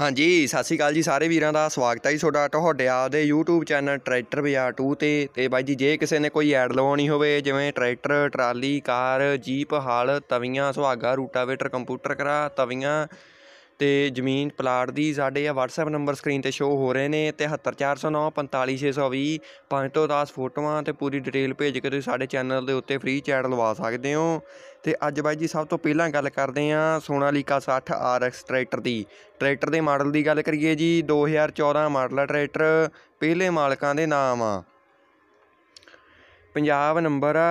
ਹਾਂਜੀ ਸਤਿ ਸ਼੍ਰੀ ਅਕਾਲ ਜੀ ਸਾਰੇ ਵੀਰਾਂ ਦਾ ਸਵਾਗਤ ਹੈ ਜੀ ਤੁਹਾਡਾ ਤੁਹਾਡੇ ਆਪਦੇ YouTube ਚੈਨਲ ਟਰੈਕਟਰ ਬਾਜ਼ਾਰ 2 ਤੇ ਤੇ ਬਾਈ ਜੀ ਜੇ ਕਿਸੇ ਨੇ ਕੋਈ ਐਡ ਲਵਾਉਣੀ ਹੋਵੇ ਜਿਵੇਂ ਟਰੈਕਟਰ ਟਰਾਲੀ ਕਾਰ ਜੀਪ ਹਾਲ ਤਵੀਆਂ ਸੁਹਾਗਾ ਰੂਟਾਵੇਟਰ ਕੰਪਿਊਟਰ ਕਰਾ ਤਵੀਆਂ ਤੇ ਜ਼ਮੀਨ ਪਲਾਟ ਦੀ ਸਾਡੇ ਆ WhatsApp ਨੰਬਰ ਸਕਰੀਨ 'ਤੇ ਸ਼ੋਅ ਹੋ ਰਹੇ ਨੇ ਤੇ 45620 ਪੰਜ ਤੋਂ 10 ਫੋਟੋਆਂ ਤੇ ਪੂਰੀ ਡਿਟੇਲ ਭੇਜ ਕੇ ਤੁਸੀਂ ਸਾਡੇ ਚੈਨਲ ਦੇ ਉੱਤੇ ਫ੍ਰੀ ਚੈਟ ਲਵਾ ਸਕਦੇ ਹੋ ਤੇ ਅੱਜ ਬਾਈ ਜੀ ਸਭ ਤੋਂ ਪਹਿਲਾਂ ਗੱਲ ਕਰਦੇ ਆ ਸੋਨਾਲੀਕਾ 60 RX ਟਰੈਕਟਰ ਦੀ ਟਰੈਕਟਰ ਦੇ ਮਾਡਲ ਦੀ ਗੱਲ ਕਰੀਏ ਜੀ 2014 ਮਾਡਲ ਆ ਟਰੈਕਟਰ ਪਹਿਲੇ ਮਾਲਕਾਂ ਦੇ ਨਾਮ ਆ ਪੰਜਾਬ ਨੰਬਰ ਆ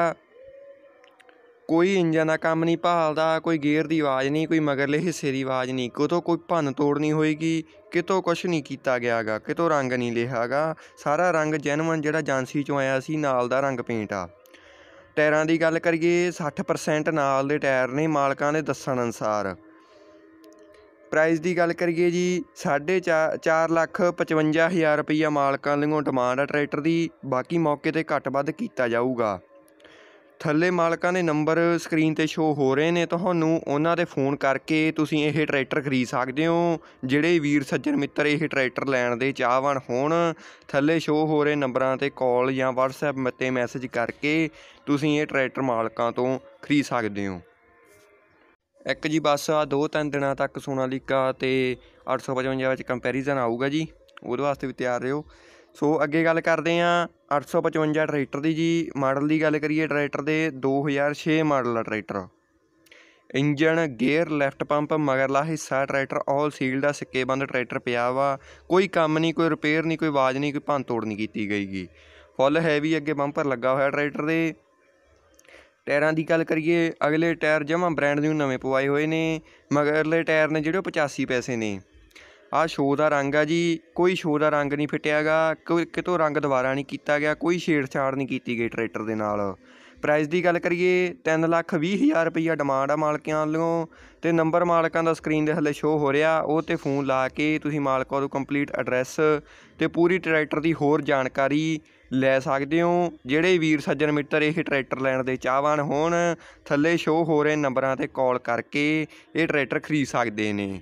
ਕੋਈ ਇੰਜਨ ਦਾ ਕੰਮ ਨਹੀਂ ਭਾਲਦਾ ਕੋਈ ਗੇਅਰ ਦੀ ਆਵਾਜ਼ ਨਹੀਂ ਕੋਈ ਮਗਰਲੇ ਹਿੱਸੇ ਦੀ ਆਵਾਜ਼ ਨਹੀਂ ਕਿਤੋਂ ਕੋਈ ਭੰਨ ਤੋੜਨੀ ਹੋਏਗੀ ਕਿਤੋਂ ਕੁਝ ਨਹੀਂ ਕੀਤਾ ਗਿਆਗਾ ਕਿਤੋਂ ਰੰਗ ਨਹੀਂ ਲਿਹਾਗਾ ਸਾਰਾ ਰੰਗ ਜੈਨੂਨ ਜਿਹੜਾ ਜਾਂਸੀ ਚੋਂ ਆਇਆ ਸੀ ਨਾਲ ਦਾ ਰੰਗ ਪੇਂਟ ਆ ਟਾਇਰਾਂ ਦੀ ਗੱਲ ਕਰੀਏ 60% ਨਾਲ ਦੇ ਟਾਇਰ ਨੇ ਮਾਲਕਾਂ ਦੇ ਦੱਸਣ ਅਨਸਾਰ ਪ੍ਰਾਈਸ ਦੀ ਗੱਲ ਕਰੀਏ ਜੀ 4.5 ਲੱਖ 55000 ਰੁਪਈਆ ਮਾਲਕਾਂ ਲਈ ਡਿਮਾਂਡ ਆ ਟਰੈਕਟਰ ਦੀ ਬਾਕੀ ਮੌਕੇ ਤੇ ਘੱਟ ਵੱਧ ਕੀਤਾ ਜਾਊਗਾ ਥੱਲੇ ਮਾਲਕਾਂ ਦੇ ਨੰਬਰ ਸਕਰੀਨ ਤੇ ਸ਼ੋ ਹੋ ਰਹੇ ਨੇ ਤੁਹਾਨੂੰ ਉਹਨਾਂ ਦੇ ਫੋਨ ਕਰਕੇ ਤੁਸੀਂ ਇਹ ਟਰੈਕਟਰ ਖਰੀਦ ਸਕਦੇ ਹੋ ਜਿਹੜੇ ਵੀਰ ਸੱਜਣ ਮਿੱਤਰ ਇਹ ਟਰੈਕਟਰ ਲੈਣ ਦੇ ਚਾਹਵਾਨ ਹੋਣ ਥੱਲੇ ਸ਼ੋ ਹੋ ਰਹੇ ਨੰਬਰਾਂ ਤੇ ਕਾਲ ਜਾਂ WhatsApp ਮੱਤੇ ਮੈਸੇਜ ਕਰਕੇ ਤੁਸੀਂ ਇਹ ਟਰੈਕਟਰ ਮਾਲਕਾਂ ਤੋਂ ਖਰੀਦ ਸਕਦੇ ਹੋ ਇੱਕ ਜੀ ਬਸ ਆ ਦੋ ਤਿੰਨ ਦਿਨਾਂ ਤੱਕ ਸੋਨਾਲੀਕਾ ਤੇ 855 ਵਿੱਚ ਕੰਪੈਰੀਜ਼ਨ ਆਊਗਾ ਜੀ ਉਹਦੇ ਵਾਸਤੇ ਵੀ ਤਿਆਰ ਰਹੋ ਸੋ ਅੱਗੇ ਗੱਲ ਕਰਦੇ ਹਾਂ 855 ਟਰੈਕਟਰ ਦੀ ਜੀ ਮਾਡਲ ਦੀ ਗੱਲ ਕਰੀਏ ਟਰੈਕਟਰ ਦੇ 2006 ਮਾਡਲ ਦਾ tractor engine gear left pump ਮਗਰਲਾ ਹਿੱਸਾ ਟਰੈਕਟਰ ਆਲ ਆ ਦਾ ਬੰਦ ਟਰੈਕਟਰ ਪਿਆ ਵਾ ਕੋਈ ਕੰਮ ਨਹੀਂ ਕੋਈ ਰਿਪੇਅਰ ਨਹੀਂ ਕੋਈ ਆਵਾਜ਼ ਨਹੀਂ ਕੋਈ ਭੰਨ ਤੋੜ ਨਹੀਂ ਕੀਤੀ ਗਈਗੀ ਫੁੱਲ ਹੈਵੀ ਅੱਗੇ ਬੰਪਰ ਲੱਗਾ ਹੋਇਆ ਟਰੈਕਟਰ ਦੇ ਟਾਇਰਾਂ ਦੀ ਗੱਲ ਕਰੀਏ ਅਗਲੇ ਟਾਇਰ ਜਮਾ ਬ੍ਰਾਂਡ ਨਿਊ ਨਵੇਂ ਪਵਾਏ ਹੋਏ ਨੇ ਮਗਰਲੇ ਟਾਇਰ ਨੇ ਜਿਹੜੇ 85 ਪੈਸੇ ਨੇ ਆ ਸ਼ੋਅ ਦਾ ਰੰਗ ਆ ਜੀ ਕੋਈ ਸ਼ੋਅ ਦਾ ਰੰਗ ਨਹੀਂ ਫਿੱਟਿਆਗਾ ਕਿਤੋਂ ਰੰਗ ਦੁਬਾਰਾ ਨਹੀਂ ਕੀਤਾ ਗਿਆ ਕੋਈ ਛੇੜਛਾੜ ਨਹੀਂ ਕੀਤੀ ਗਈ ਟਰੈਕਟਰ ਦੇ ਨਾਲ ਪ੍ਰਾਈਸ ਦੀ ਗੱਲ ਕਰੀਏ 3 ਲੱਖ 20 ਹਜ਼ਾਰ ਰੁਪਈਆ ਡਿਮਾਂਡ ਆ ਮਾਲਕਾਂ ਵੱਲੋਂ ਤੇ ਨੰਬਰ ਮਾਲਕਾਂ ਦਾ ਸਕਰੀਨ ਦੇ ਹੱਲੇ ਸ਼ੋਅ ਹੋ ਰਿਹਾ ਉਹ ਤੇ ਫੋਨ ਲਾ ਕੇ ਤੁਸੀਂ ਮਾਲਕਾਂ ਤੋਂ ਕੰਪਲੀਟ ਐਡਰੈਸ ਤੇ ਪੂਰੀ ਟਰੈਕਟਰ ਦੀ ਹੋਰ ਜਾਣਕਾਰੀ ਲੈ ਸਕਦੇ ਹੋ ਜਿਹੜੇ ਵੀਰ ਸੱਜਣ ਮਿੱਤਰ ਇਹ ਟਰੈਕਟਰ ਲੈਣ ਦੇ ਚਾਹਵਾਨ ਹੋਣ ਥੱਲੇ ਸ਼ੋਅ ਹੋ ਰਹੇ ਨੰਬਰਾਂ ਤੇ ਕਾਲ ਕਰਕੇ ਇਹ ਟਰੈਕਟਰ ਖਰੀਦ ਸਕਦੇ ਨੇ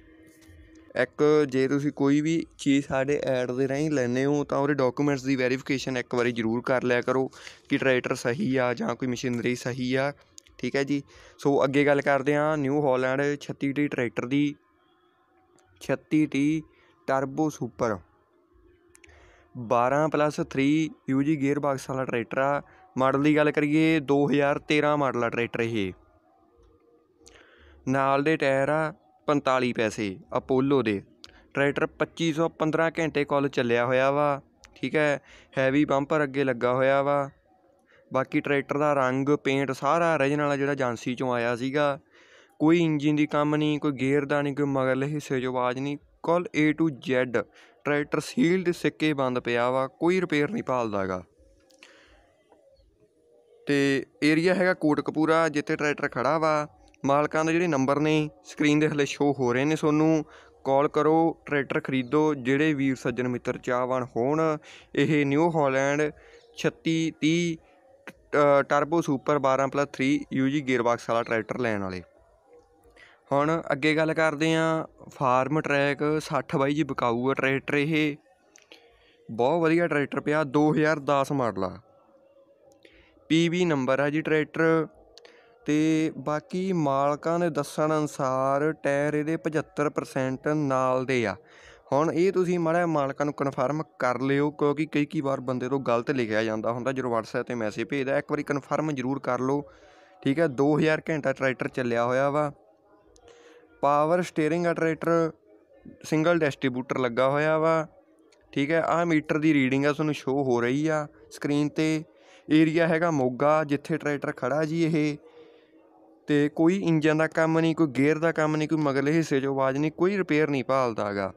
ਇੱਕ ਜੇ ਤੁਸੀਂ ਕੋਈ ਵੀ ਚੀਜ਼ ਸਾਡੇ ਐਡ ਦੇ ਰਾਹੀਂ ਲੈਣੇ ਹੋ ਤਾਂ ਉਹਦੇ ਡਾਕੂਮੈਂਟਸ ਦੀ ਵੈਰੀਫਿਕੇਸ਼ਨ ਇੱਕ ਵਾਰੀ ਜ਼ਰੂਰ ਕਰ ਲਿਆ ਕਰੋ ਕਿ ਟਰੈਕਟਰ ਸਹੀ ਆ ਜਾਂ ਕੋਈ ਮਸ਼ੀਨਰੀ ਸਹੀ ਆ ਠੀਕ ਹੈ ਜੀ ਸੋ ਅੱਗੇ ਗੱਲ ਕਰਦੇ ਹਾਂ ਨਿਊ ਹਾਲੈਂਡ 36T ਟਰੈਕਟਰ ਦੀ 36T turbo super 12 plus 3 UG gear box ਵਾਲਾ ਟਰੈਕਟਰ ਆ ਮਾਡਲ ਦੀ ਗੱਲ ਕਰੀਏ 2013 ਮਾਡਲ ਆ ਟਰੈਕਟਰ ਇਹ ਨਾਲ ਦੇ ਟਾਇਰ ਆ 45 ਪੈਸੇ ਅਪੋਲੋ ਦੇ ਟਰੈਕਟਰ 2515 ਘੰਟੇ ਕੁੱਲ ਚੱਲਿਆ ਹੋਇਆ ਵਾ ਠੀਕ ਹੈ ਹੈਵੀ ਬੰਪਰ ਅੱਗੇ ਲੱਗਾ ਹੋਇਆ ਵਾ ਬਾਕੀ ਟਰੈਕਟਰ ਦਾ ਰੰਗ ਪੇਂਟ ਸਾਰਾ ਰਜਨ ਵਾਲਾ ਜਿਹੜਾ ਏਜੰਸੀ ਚੋਂ ਆਇਆ ਸੀਗਾ ਕੋਈ ਇੰਜਨ ਦੀ ਕੰਮ ਨਹੀਂ ਕੋਈ ਗੇਅਰ ਦਾ ਨਹੀਂ ਕੋਈ ਮਗਰਲੇ ਹਿੱਸੇ ਜੋ ਆਵਾਜ਼ ਨਹੀਂ ਕੁੱਲ A to Z tractor sealed ਸਿੱਕੇ ਬੰਦ ਪਿਆ ਵਾ ਕੋਈ ਰਿਪੇਅਰ ਨਹੀਂ ਭਾਲਦਾਗਾ ਤੇ ਏਰੀਆ ਹੈਗਾ ਕੋਟਕਪੂਰਾ ਜਿੱਥੇ ਟਰੈਕਟਰ ਖੜਾ ਵਾ ਮਾਲਕਾਂ ਦੇ ਜਿਹੜੇ ਨੰਬਰ ਨੇ ਸਕਰੀਨ ਦੇ ਹਲੇ ਸ਼ੋ ਹੋ ਰਹੇ ਨੇ ਤੁਹਾਨੂੰ ਕਾਲ ਕਰੋ ਟਰੈਕਟਰ ਖਰੀਦੋ ਜਿਹੜੇ ਵੀਰ ਸੱਜਣ ਮਿੱਤਰ ਚਾਹਵਾਨ ਹੋਣ ਇਹ new Holland 3630 turbo super 12+3 UG gearbox ਵਾਲਾ ਟਰੈਕਟਰ ਲੈਣ ਵਾਲੇ ਹੁਣ ਅੱਗੇ ਗੱਲ ਕਰਦੇ ਆ ਫਾਰਮ ਟਰੈਕ 60 ਬਾਈ ਜੀ ਬਕਾਊ ਆ ਟਰੈਕਟਰ ਇਹ ਬਹੁਤ ਵਧੀਆ ਟਰੈਕਟਰ ਪਿਆ 2010 ਮਾਡਲ ਆ ਪੀਵੀ ਨੰਬਰ ਆ ਜੀ ਟਰੈਕਟਰ ਤੇ ਬਾਕੀ ਮਾਲਕਾਂ ਦੇ ਦੱਸਣ ਅਨਸਾਰ ਟਾਇਰ ਇਹਦੇ 75% ਨਾਲ ਦੇ ਆ ਹੁਣ ਇਹ ਤੁਸੀਂ ਮਾੜਾ ਮਾਲਕਾਂ ਨੂੰ ਕਨਫਰਮ ਕਰ ਲਿਓ ਕਿਉਂਕਿ ਕਈ ਕਈ ਵਾਰ ਬੰਦੇ ਤੋਂ ਗਲਤ ਲਿਖਿਆ ਜਾਂਦਾ ਹੁੰਦਾ ਜਦੋਂ WhatsApp ਤੇ ਮੈਸੇਜ ਭੇਜਦਾ ਇੱਕ ਵਾਰੀ ਕਨਫਰਮ ਜ਼ਰੂਰ ਕਰ ਲਓ ਠੀਕ ਹੈ 2000 ਘੰਟਾ ਟਰੈਕਟਰ ਚੱਲਿਆ ਹੋਇਆ ਵਾ ਪਾਵਰ ਸਟੀering ਆ ਟਰੈਕਟਰ ਸਿੰਗਲ ਡਿਸਟ੍ਰੀਬਿਊਟਰ ਲੱਗਾ ਹੋਇਆ ਵਾ ਠੀਕ ਹੈ ਆ ਮੀਟਰ ਦੀ ਰੀਡਿੰਗ ਆ ਤੁਹਾਨੂੰ ਸ਼ੋ ਹੋ ਰਹੀ ਆ ਸਕਰੀਨ ਤੇ ਏਰੀਆ ਹੈਗਾ ਮੋਗਾ ਜਿੱਥੇ ਟਰੈਕਟਰ ਖੜਾ ਜੀ ਇਹ ਤੇ ਕੋਈ ਇੰਜਨ ਦਾ ਕੰਮ ਨਹੀਂ ਕੋਈ ਗੇਅਰ ਦਾ ਕੰਮ ਨਹੀਂ ਕੋਈ ਮਗਰਲੇ ਹਿੱਸੇ 'ਚੋਂ ਆਵਾਜ਼ ਨਹੀਂ ਕੋਈ ਰਿਪੇਅਰ ਨਹੀਂ ਭਾਲਦਾ ਹੈਗਾ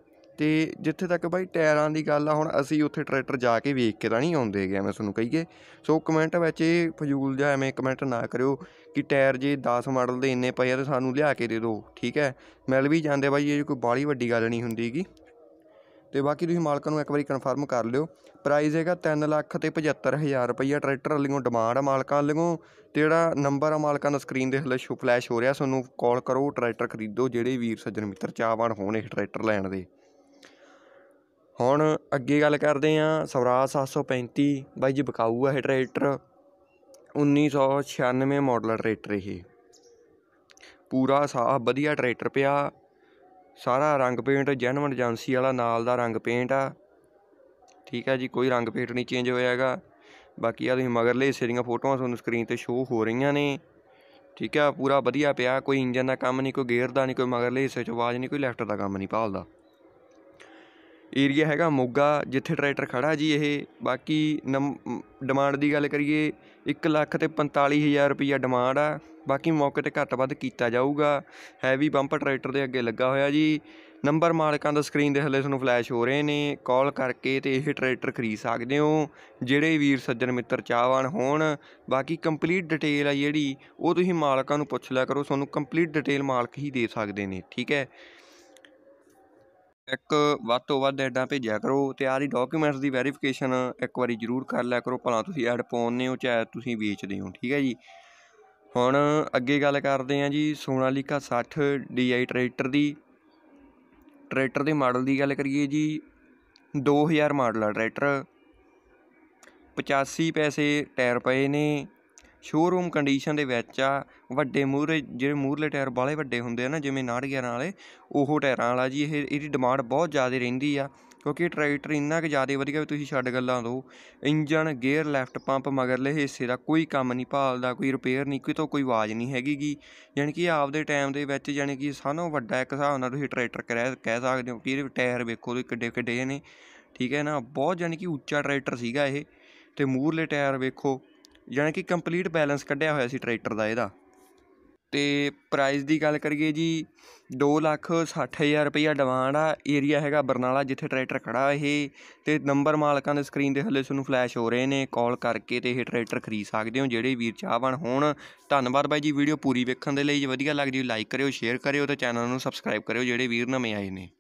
ਜਿੱਥੇ ਤੱਕ ਬਾਈ ਟਾਇਰਾਂ ਦੀ ਗੱਲ ਆ ਹੁਣ ਅਸੀਂ ਉੱਥੇ ਟਰੈਕਟਰ ਜਾ ਕੇ ਵੇਖ ਕੇ ਤਾਂ ਨਹੀਂ ਆਉਂਦੇ ਗਿਆ ਮੈਂ ਤੁਹਾਨੂੰ ਕਹੀਏ ਸੋ ਕਮੈਂਟ ਵਿੱਚ ਇਹ ਫਜ਼ੂਲ ਜਿਹਾ ਐਵੇਂ ਕਮੈਂਟ ਨਾ ਕਰਿਓ ਕਿ ਟਾਇਰ ਜੇ 10 ਮਾਡਲ ਦੇ ਇੰਨੇ ਪਏ ਆ ਤਾਂ ਸਾਨੂੰ ਲਿਆ ਕੇ ਦੇ ਦਿਓ ਠੀਕ ਹੈ ਮਿਲ ਵੀ ਜਾਂਦੇ ਬਾਈ ਇਹ ਕੋਈ ਬਾਲੀ ਵੱਡੀ ਗੱਲ ਨਹੀਂ ਹੁੰਦੀਗੀ ਤੇ ਬਾਕੀ ਤੁਸੀਂ ਮਾਲਕਾਂ ਨੂੰ ਇੱਕ ਵਾਰੀ ਕਨਫਰਮ ਕਰ ਲਿਓ ਪ੍ਰਾਈਸ ਹੈਗਾ 3 ਲੱਖ ਤੇ 75000 ਰੁਪਈਆ ਟਰੈਕਟਰ ਨੂੰ ਡਿਮਾਂਡ ਆ ਮਾਲਕਾਂ ਵਾਲਿਓਂ ਤੇ ਜਿਹੜਾ ਨੰਬਰ ਆ ਮਾਲਕਾਂ ਦਾ ਸਕਰੀਨ ਦੇ ਹਲੇ ਸ਼ੋ ਫਲੈਸ਼ ਹੋ ਰਿਹਾ ਤੁਹਾਨੂੰ ਕਾਲ ਕਰੋ ਟਰੈਕਟਰ ਖਰੀਦੋ ਜਿਹੜੇ ਵੀਰ ਸੱਜਣ ਮਿੱਤਰ ਚਾਹਵਾਨ ਹੋਣ ਇਹ ਟਰੈਕਟਰ ਲੈਣ ਦੇ ਹੁਣ ਅੱਗੇ ਗੱਲ ਕਰਦੇ ਆ ਸਵਰਾਜ 735 ਬਾਈ ਜੀ ਬਕਾਊ ਆ ਇਹ ਟਰੈਕਟਰ 1996 ਮਾਡਲ ਟਰੈਕਟਰ ਇਹ ਪੂਰਾ ਸਾਫ ਵਧੀਆ ਟਰੈਕਟਰ ਪਿਆ ਸਾਰਾ ਰੰਗ ਪੇਂਟ ਜੈਨੂਇਨ ਏਜੰਸੀ ਵਾਲਾ ਨਾਲ ਦਾ ਰੰਗ ਪੇਂਟ ਆ ਠੀਕ ਆ ਜੀ ਕੋਈ ਰੰਗ ਪੇਂਟ ਨਹੀਂ ਚੇਂਜ ਹੋਇਆ ਹੈਗਾ ਬਾਕੀ ਆ ਤੁਸੀਂ ਮਗਰਲੇ ਹਿੱਸੇ ਦੀਆਂ ਫੋਟੋਆਂ ਤੁਹਾਨੂੰ ਸਕਰੀਨ ਤੇ ਸ਼ੋਅ ਹੋ ਰਹੀਆਂ ਨੇ ਠੀਕ ਆ ਪੂਰਾ ਵਧੀਆ ਪਿਆ ਕੋਈ ਇੰਜਨ ਦਾ ਕੰਮ ਨਹੀਂ ਕੋਈ ਗੇਅਰ ਦਾ ਨਹੀਂ ਕੋਈ ਮਗਰਲੇ ਹਿੱਸੇ 'ਚ ਆਵਾਜ਼ ਨਹੀਂ ਕੋਈ ਲੈਫਟ ਦਾ ਕੰਮ ਨਹੀਂ ਭਾਲਦਾ ਏਰੀਆ ਹੈਗਾ ਮੋਗਾ ਜਿੱਥੇ ਟਰੈਕਟਰ ਖੜਾ ਜੀ ਇਹ ਬਾਕੀ ਡਿਮਾਂਡ ਦੀ ਗੱਲ ਕਰੀਏ 1 ਲੱਖ ਤੇ 45000 ਰੁਪਿਆ ਡਿਮਾਂਡ ਆ ਬਾਕੀ ਮੌਕੇ ਤੇ ਘੱਟ ਵੱਧ ਕੀਤਾ ਜਾਊਗਾ ਹੈਵੀ ਬੰਪਰ ਟਰੈਕਟਰ ਦੇ ਅੱਗੇ ਲੱਗਾ ਹੋਇਆ ਜੀ ਨੰਬਰ ਮਾਲਕਾਂ ਦਾ ਸਕਰੀਨ ਦੇ ਹੱਲੇ ਤੁਹਾਨੂੰ ਫਲੈਸ਼ ਹੋ ਰਹੇ ਨੇ ਕਾਲ ਕਰਕੇ ਤੇ ਇਹ ਟਰੈਕਟਰ ਖਰੀਦ ਸਕਦੇ ਹੋ ਜਿਹੜੇ ਵੀਰ ਸੱਜਣ ਮਿੱਤਰ ਚਾਹਵਾਨ ਹੋਣ ਬਾਕੀ ਕੰਪਲੀਟ ਡਿਟੇਲ ਆ ਜਿਹੜੀ ਉਹ ਤੁਸੀਂ ਮਾਲਕਾਂ ਨੂੰ ਪੁੱਛ ਲਿਆ ਕਰੋ ਤੁਹਾਨੂੰ ਕੰਪਲੀਟ ਡਿਟੇਲ ਮਾਲਕ ਹੀ ਦੇ ਸਕਦੇ ਨੇ ਠੀਕ ਹੈ ਇੱਕ ਵੱਧ ਤੋਂ ਵੱਧ ਐਡਾਂ ਭੇਜਿਆ ਕਰੋ ਤੇ ਦੀ ਡਾਕੂਮੈਂਟਸ ਦੀ ਵੈਰੀਫਿਕੇਸ਼ਨ ਇੱਕ ਵਾਰੀ ਜ਼ਰੂਰ ਕਰ ਲਿਆ ਕਰੋ ਭਲਾ ਤੁਸੀਂ ਐਡ ਪਾਉਣ ਨੇ ਹੋ ਚਾਹੇ ਤੁਸੀਂ ਵੇਚਦੇ ਹੋ ਠੀਕ ਹੈ ਜੀ ਹੁਣ ਅੱਗੇ ਗੱਲ ਕਰਦੇ ਆਂ ਜੀ ਸੋਨਾਲੀਕਾ 60 DI ਟਰੈਕਟਰ ਦੀ ਟਰੈਕਟਰ ਦੇ ਮਾਡਲ ਦੀ ਗੱਲ ਕਰੀਏ ਜੀ 2000 ਮਾਡਲ ਆ ਟਰੈਕਟਰ 85 ਪੈਸੇ ਟਾਇਰ ਪਏ ਨੇ ਸ਼ੋਰੂਮ ਕੰਡੀਸ਼ਨ ਦੇ ਵਿੱਚ ਆ ਵੱਡੇ ਮੂਹਰੇ ਜਿਹੜੇ ਮੂਹਰਲੇ ਟਾਇਰ ਬਾਲੇ ਵੱਡੇ ਹੁੰਦੇ ਆ ਨਾ ਜਿਵੇਂ 911 ਵਾਲੇ ਉਹ ਟਾਇਰਾਂ ਵਾਲਾ ਜੀ ਇਹ ਇਹਦੀ ਡਿਮਾਂਡ ਬਹੁਤ ਜ਼ਿਆਦਾ ਰਹਿੰਦੀ ਆ ਕਿਉਂਕਿ ਟਰੈਕਟਰ ਇੰਨਾ ਕੁ ਜ਼ਿਆਦਾ ਵਧੀਆ ਵੀ ਤੁਸੀਂ ਛੱਡ ਗੱਲਾਂ ਦੋ ਇੰਜਨ ਗੇਅਰ ਲੈਫਟ ਪੰਪ ਮਗਰਲੇ ਹਿੱਸੇ ਦਾ ਕੋਈ ਕੰਮ ਨਹੀਂ ਭਾਲਦਾ ਕੋਈ ਰਿਪੇਅਰ ਨਹੀਂ ਕੋਈ ਤਾਂ ਕੋਈ ਆਵਾਜ਼ ਨਹੀਂ ਹੈਗੀਗੀ ਯਾਨੀ ਕਿ ਆਪਦੇ ਟਾਈਮ ਦੇ ਵਿੱਚ ਯਾਨੀ ਕਿ ਸਾਨੂੰ ਵੱਡਾ ਇੱਕ ਹਿਸਾਬ ਨਾਲ ਤੁਸੀਂ ਟਰੈਕਟਰ ਕਹਿ ਕਹਿ ਸਕਦੇ ਹੋ ਕਿ ਇਹਦੇ ਟਾਇਰ ਵੇਖੋ ਦੇ ਕਿੱਡੇ ਕਿੱਡੇ ਨੇ ਠੀਕ ਹੈ ਨਾ ਬਹੁਤ ਯਾਨੀ ਕਿ ਉੱਚਾ ਟਰੈਕਟਰ ਸੀਗਾ ਇਹ ਤੇ ਮੂਹਰਲੇ ਟਾਇਰ ਵੇਖੋ ਯਾਨੀ ਕਿ ਕੰਪਲੀਟ ਬੈਲੈਂਸ ਕੱਢਿਆ ਹੋਇਆ ਸੀ ਟਰੈਕਟਰ ਦਾ ਇਹਦਾ ਤੇ ਪ੍ਰਾਈਸ ਦੀ ਗੱਲ ਕਰੀਏ ਜੀ 260000 ਲੱਖ ਸੱਠ ਹਜ਼ਾਰ ਡਿਮਾਂਡ ਆ ਏਰੀਆ ਹੈਗਾ ਬਰਨਾਲਾ ਜਿੱਥੇ ਟਰੈਕਟਰ ਖੜਾ ਇਹ ਤੇ ਨੰਬਰ ਮਾਲਕਾਂ ਦੇ ਸਕਰੀਨ ਦੇ ਥੱਲੇ ਤੁਹਾਨੂੰ ਫਲੈਸ਼ ਹੋ ਰਹੇ ਨੇ ਕਾਲ ਕਰਕੇ ਤੇ ਇਹ ਟਰੈਕਟਰ ਖਰੀਦ ਸਕਦੇ ਹੋ ਜਿਹੜੇ ਵੀਰ ਚਾਹਵਾਨ ਹੋਣ ਧੰਨਵਾਦ ਬਾਈ ਜੀ ਵੀਡੀਓ ਪੂਰੀ ਵੇਖਣ ਦੇ ਲਈ ਜੇ ਵਧੀਆ ਲੱਗਦੀ ਲਾਈਕ ਕਰਿਓ ਸ਼ੇਅਰ ਕਰਿਓ ਤੇ ਚੈਨਲ ਨੂੰ ਸਬਸਕ੍ਰਾਈਬ ਕਰਿਓ ਜਿਹੜੇ ਵੀਰ ਨਵੇਂ ਆਏ ਨੇ